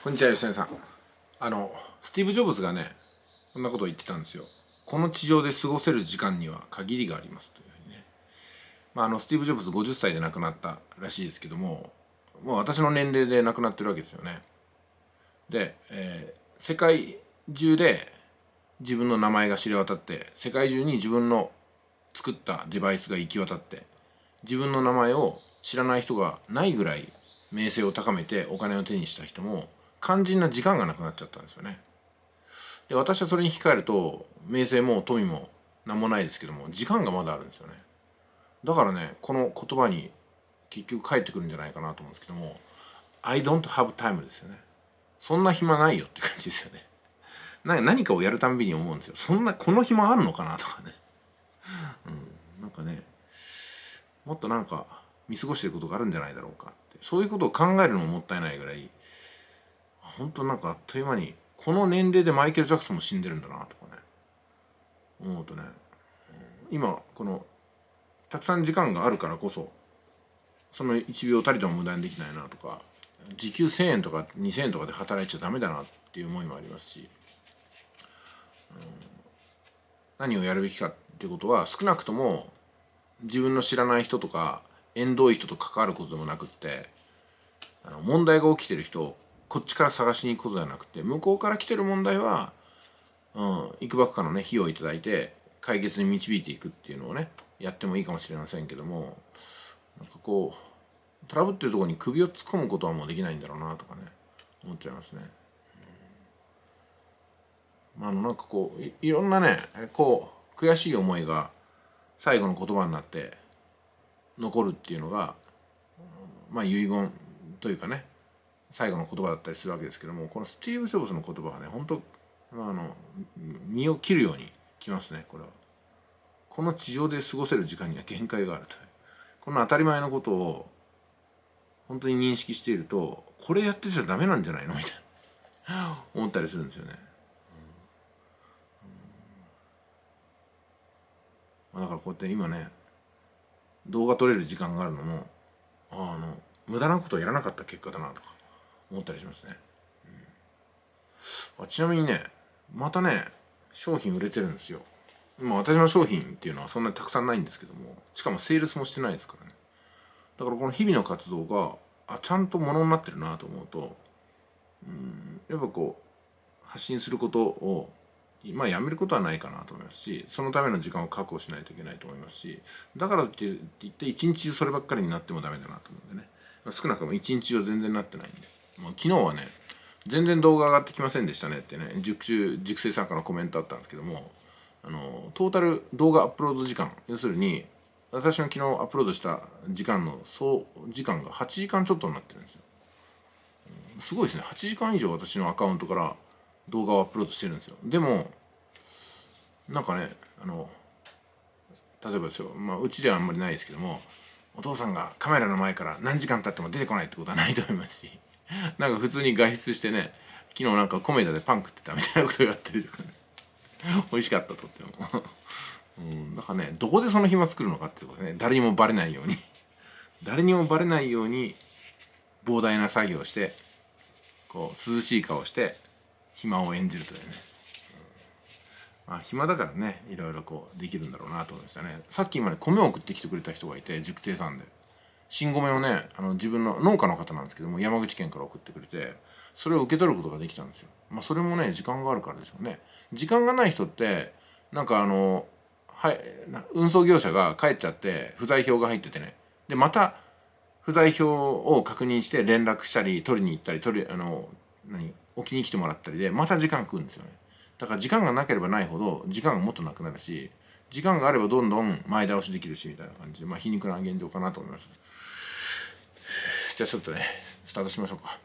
こんにちは吉谷さんあのスティーブ・ジョブズがねこんなことを言ってたんですよこの地上で過ごせる時間には限りがありますというふうにね、まあ、あのスティーブ・ジョブズ50歳で亡くなったらしいですけどももう私の年齢で亡くなってるわけですよねで、えー、世界中で自分の名前が知れ渡って世界中に自分の作ったデバイスが行き渡って自分の名前を知らない人がないぐらい名声を高めてお金を手にした人も肝心な時間がなくなっちゃったんですよね。で私はそれに引き換えると名声も富も何もないですけども時間がまだあるんですよね。だからねこの言葉に結局返ってくるんじゃないかなと思うんですけども「I don't have time」ですよね。そんな暇ないよって感じですよね。な何かをやるたんびに思うんですよ。そんなこの暇あるのかなとかね。うん、なんかねもっとなんか見過ごしてることがあるんじゃないだろうかってそういうことを考えるのももったいないぐらい本当なんかあっという間にこの年齢でマイケル・ジャクソンも死んでるんだなとかね思うとね今このたくさん時間があるからこそその1秒たりとも無駄にできないなとか時給1,000円とか2,000円とかで働いちゃダメだなっていう思いもありますし、うん、何をやるべきかっていうことは少なくとも自分の知らない人とか縁遠い人と関わることでもなくってあの問題が起きてる人こっちから探しに行くことじゃなくて向こうから来てる問題は、うん、いくばくかのね費用を頂いて解決に導いていくっていうのをねやってもいいかもしれませんけどもなんかこうトラブってるとこに首を突っ込むことはもうできないんだろうなとかね思っちゃいますね。まあ、あのなんかこういろんなねこう悔しい思いが最後の言葉になって残るっていうのが、まあ遺言というかね最後の言葉だったりするわけですけどもこのスティーブ・ジョブズの言葉はね本当あの身を切るようにきますねこれは。この地上で過ごせる時間には限界があるというこの当たり前のことを本当に認識しているとこれやってちゃダメなんじゃないのみたいな思ったりするんですよね。だからこうやって今ね動画撮れる時間があるのもあの無駄なことをやらなかった結果だなとか思ったりしますね、うん、あちなみにねまたね商品売れてるんですよ私の商品っていうのはそんなにたくさんないんですけどもしかもセールスもしてないですからねだからこの日々の活動があちゃんとものになってるなと思うとうんやっぱこう発信することをまあやめることはないかなと思いますしそのための時間を確保しないといけないと思いますしだからといって一日中そればっかりになってもダメだなと思うんでね少なくとも一日中は全然なってないんで昨日はね全然動画上がってきませんでしたねってね熟中熟成参加のコメントあったんですけどもあのトータル動画アップロード時間要するに私の昨日アップロードした時間の総時間が8時間ちょっとになってるんですよすごいですね8時間以上私のアカウントから動画をアップロードしてるんですよでもなんかねあの例えばですよ、まあ、うちではあんまりないですけどもお父さんがカメラの前から何時間経っても出てこないってことはないと思いますし なんか普通に外出してね昨日なんか米田でパン食ってたみたいなことがあったりとか、ね、美味しかったとっても うんだからねどこでその暇作るのかってことね誰にもバレないように誰にもバレないように膨大な作業をしてこう涼しい顔して暇を演じるというね、うん、まあ暇だからねいろいろこうできるんだろうなと思いましたねさっきまで米を送ってきてくれた人がいて熟成さんで新米をねあの自分の農家の方なんですけども山口県から送ってくれてそれを受け取ることができたんですよ。まあ、それもね時間があるからでしょうね。時間がない人ってなんかあの、はい、運送業者が帰っちゃって不在票が入っててねでまた不在票を確認して連絡したり取りに行ったり取りあの何置きに来てもらったりでまた時間食うんですよね。だから時間がなければないほど時間がもっとなくなるし時間があればどんどん前倒しできるしみたいな感じで、まあ、皮肉な現状かなと思います。じゃあちょっとねスタートしましょうか